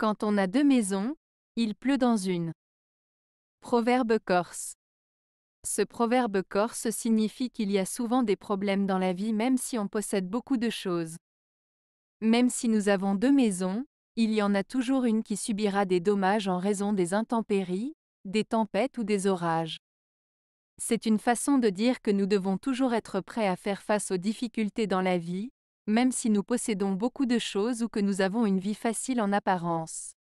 Quand on a deux maisons, il pleut dans une. Proverbe corse. Ce proverbe corse signifie qu'il y a souvent des problèmes dans la vie même si on possède beaucoup de choses. Même si nous avons deux maisons, il y en a toujours une qui subira des dommages en raison des intempéries, des tempêtes ou des orages. C'est une façon de dire que nous devons toujours être prêts à faire face aux difficultés dans la vie, même si nous possédons beaucoup de choses ou que nous avons une vie facile en apparence.